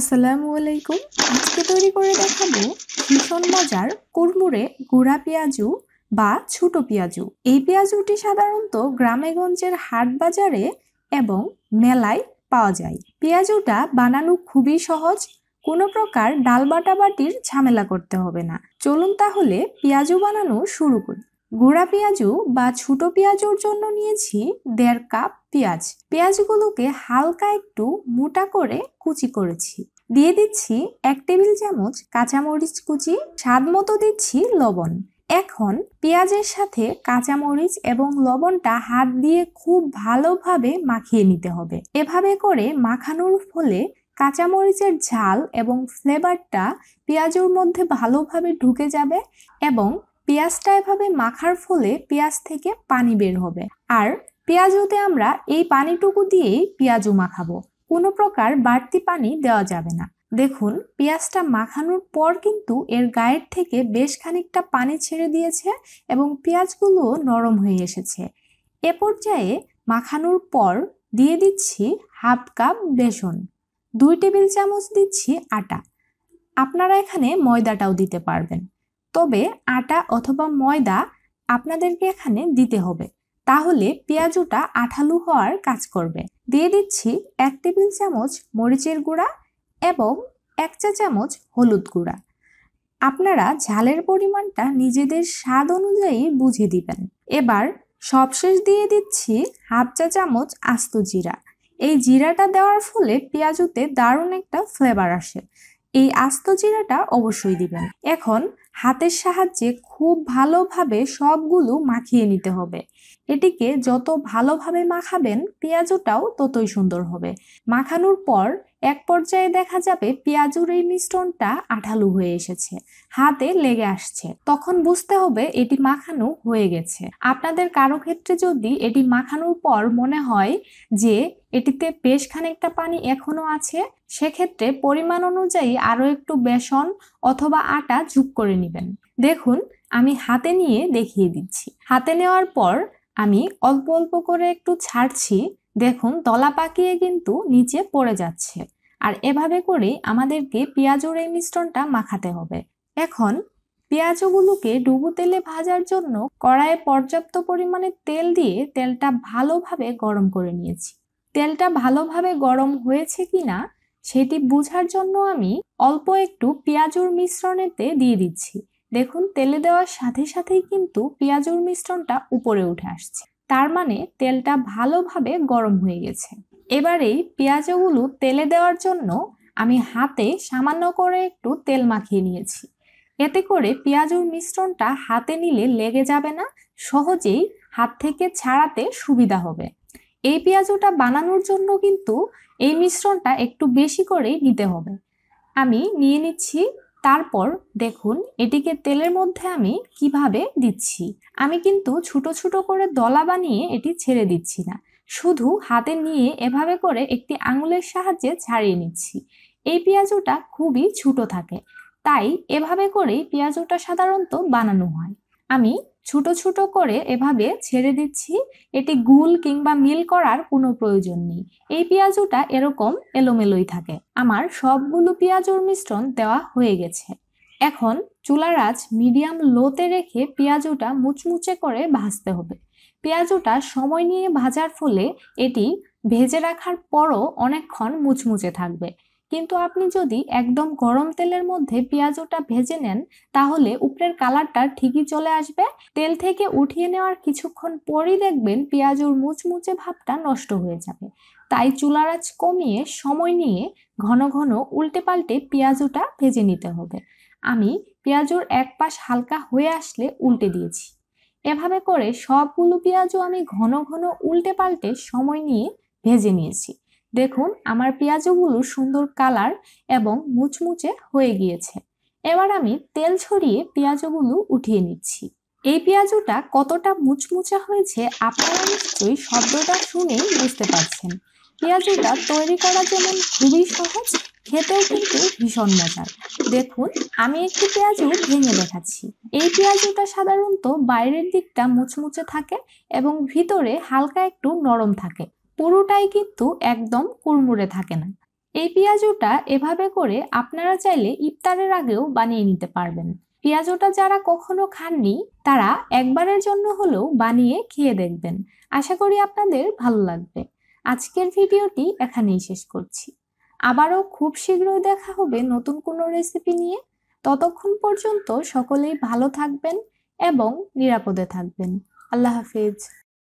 আসসালামু আলাইকুম আজকে তৈরি করে দেখাবো ভীষণ মজার কুরমুরে গুড়া পেঁয়াজু বা ছোট পেঁয়াজু এই পেঁয়াজুটি সাধারণত গ্রামেগঞ্জের হাট বাজারে এবং মেলায় পাওয়া যায় পেঁয়াজুটা বানানো খুবই সহজ কোনো প্রকার ডাল বাটাবাটির ঝামেলা করতে হবে না চলুন তাহলে পেঁয়াজু বানানো শুরু করি গুঁড়া পেঁয়াজু বা ছোট পেঁয়াজুর জন্য নিয়েছি দেড় কাপ পেঁয়াজ পেঁয়াজগুলোকে হালকা একটু মোটা করে কুচি করেছি দিয়ে দিচ্ছি এক টেবিল চামচ কাঁচামরিচ কুচি স্বাদ মতো দিচ্ছি লবণ এখন পেঁয়াজের সাথে কাঁচামরিচ এবং লবণটা হাত দিয়ে খুব ভালোভাবে মাখিয়ে নিতে হবে এভাবে করে মাখানোর ফলে কাঁচামরিচের ঝাল এবং ফ্লেভারটা পেঁয়াজের মধ্যে ভালোভাবে ঢুকে যাবে এবং পেঁয়াজটা এভাবে মাখার ফলে পেঁয়াজ থেকে পানি বের হবে আর পেঁয়াজুতে আমরা এই পানিটুকু দিয়েই পেঁয়াজু মাখাবো কোনো প্রকার বাড়তি পানি দেওয়া যাবে না দেখুন পেঁয়াজটা মাখানোর পর কিন্তু এর গায়ের থেকে বেশ খানিকটা পানি ছেড়ে দিয়েছে এবং পেঁয়াজগুলো নরম হয়ে এসেছে এ পর্যায়ে মাখানোর পর দিয়ে দিচ্ছি হাফ কাপ বেসন দুই টেবিল চামচ দিচ্ছি আটা আপনারা এখানে ময়দাটাও দিতে পারবেন তবে আটা অথবা ময়দা আপনাদেরকে এখানে দিতে হবে তাহলে পেঁয়াজুটা আঠালো হওয়ার কাজ করবে দিয়ে দিচ্ছি এক টেবিল চামচ মরিচের গুঁড়া এবং এক চা চামচ হলুদ গুঁড়া আপনারা ঝালের পরিমাণটা নিজেদের স্বাদ অনুযায়ী বুঝে দিবেন এবার সবশেষ দিয়ে দিচ্ছি হাফ চা চামচ আস্ত জিরা এই জিরাটা দেওয়ার ফলে পেঁয়াজুতে দারুণ একটা ফ্লেভার আসে এই আস্ত জিরাটা অবশ্যই দিবেন এখন হাতের সাহায্যে খুব ভালোভাবে সবগুলো মাখিয়ে নিতে হবে এটিকে যত ভালোভাবে মাখাবেন পেঁয়াজটাও ততই সুন্দর হবে মাখানোর পর এক পর্যায়ে দেখা যাবে পেঁয়াজুর এই মিশ্রণটা আঠালু হয়ে এসেছে হাতে লেগে আসছে তখন বুঝতে হবে এটি মাখানো হয়ে গেছে আপনাদের কারো ক্ষেত্রে যদি এটি মাখানোর পর মনে হয় যে এটিতে বেশ খানিকটা পানি এখনও আছে সেক্ষেত্রে পরিমাণ অনুযায়ী আরও একটু বেসন অথবা আটা ঝুক করে নেবেন দেখুন আমি হাতে নিয়ে দেখিয়ে দিচ্ছি হাতে নেওয়ার পর আমি অল্প অল্প করে একটু ছাড়ছি দেখুন দলা পাকিয়ে কিন্তু নিচে পড়ে যাচ্ছে আর এভাবে করে আমাদেরকে পেঁয়াজর এই মিশ্রণটা মাখাতে হবে এখন পেঁয়াজগুলোকে ডুবু তেলে ভাজার জন্য কড়াইয়ে পর্যাপ্ত পরিমাণে তেল দিয়ে তেলটা ভালোভাবে গরম করে নিয়েছি তেলটা ভালোভাবে গরম হয়েছে কি না সেটি বুঝার জন্য আমি অল্প একটু পেঁয়াজুর মিশ্রণেতে দিয়ে দিচ্ছি দেখুন তেলে দেওয়ার সাথে সাথেই কিন্তু পেঁয়াজুর মিশ্রণটা উপরে উঠে আসছে তার মানে তেলটা ভালোভাবে গরম হয়ে গেছে এবার এই পেঁয়াজগুলো তেলে দেওয়ার জন্য আমি হাতে সামান্য করে একটু তেল মাখিয়ে নিয়েছি এতে করে পেঁয়াজুর মিশ্রণটা হাতে নিলে লেগে যাবে না সহজেই হাত থেকে ছাড়াতে সুবিধা হবে এই পেঁয়াজুটা বানানোর জন্য কিন্তু এই মিশ্রণটা একটু বেশি করেই নিতে হবে আমি নিয়ে নিচ্ছি তারপর দেখুন এটিকে তেলের মধ্যে আমি কিভাবে দিচ্ছি আমি কিন্তু ছোট ছোট করে দলা বানিয়ে এটি ছেড়ে দিচ্ছি না শুধু হাতে নিয়ে এভাবে করে একটি আঙুলের সাহায্যে ছাড়িয়ে নিচ্ছি এই পেঁয়াজটা খুবই ছোট থাকে তাই এভাবে করেই পেঁয়াজটা সাধারণত বানানো হয় আমি ছোট ছোট করে এভাবে ছেড়ে দিচ্ছি এটি গুল কিংবা মিল করার কোনো প্রয়োজন নেই এই পেঁয়াজুটা এরকম এলোমেলোই থাকে আমার সবগুলো পেঁয়াজুর মিশ্রণ দেওয়া হয়ে গেছে এখন চুলার আঁচ মিডিয়াম লোতে রেখে পেঁয়াজুটা মুচমুচে করে ভাজতে হবে পেঁয়াজুটা সময় নিয়ে ভাজার ফলে এটি ভেজে রাখার পরও অনেকক্ষণ মুচমুচে থাকবে কিন্তু আপনি যদি একদম গরম তেলের মধ্যে পেঁয়াজটা ভেজে নেন তাহলে উপরের কালারটা ঠিকই চলে আসবে তেল থেকে উঠিয়ে নেওয়ার কিছুক্ষণ পরই দেখবেন পেঁয়াজুর মুচমুচে ভাবটা নষ্ট হয়ে যাবে তাই চুলার কমিয়ে সময় নিয়ে ঘন ঘন উল্টে পাল্টে পেঁয়াজুটা ভেজে নিতে হবে আমি পেঁয়াজুর এক পাশ হালকা হয়ে আসলে উল্টে দিয়েছি এভাবে করে সবগুলো পেঁয়াজও আমি ঘন ঘন উল্টে পাল্টে সময় নিয়ে ভেজে নিয়েছি দেখুন আমার পেঁয়াজগুলো সুন্দর কালার এবং মুচমুচে হয়ে গিয়েছে এবার আমি তেল ছড়িয়ে পেঁয়াজগুলো উঠিয়ে নিচ্ছি এই পেঁয়াজটা কতটা মুচমুচা হয়েছে আপনারা নিশ্চয়ই শব্দটা শুনেই বুঝতে পারছেন পেঁয়াজটা তৈরি করা যেমন খুবই সহজ খেতেও কিন্তু ভীষণ মজার দেখুন আমি একটি পেঁয়াজও ভেঙে দেখাচ্ছি এই পেঁয়াজটা সাধারণত বাইরের দিকটা মুচমুচে থাকে এবং ভিতরে হালকা একটু নরম থাকে পুরোটাই কিন্তু একদম কুড়মুড়ে থাকে না এই পেঁয়াজুটা এভাবে করে আপনারা চাইলে ইফতারের আগেও বানিয়ে নিতে পারবেন পেঁয়াজোটা যারা কখনো খাননি তারা একবারের জন্য হলেও বানিয়ে খেয়ে দেখবেন আশা করি আপনাদের ভালো লাগবে আজকের ভিডিওটি এখানেই শেষ করছি আবারও খুব শীঘ্রই দেখা হবে নতুন কোনো রেসিপি নিয়ে ততক্ষণ পর্যন্ত সকলেই ভালো থাকবেন এবং নিরাপদে থাকবেন আল্লাহ হাফিজ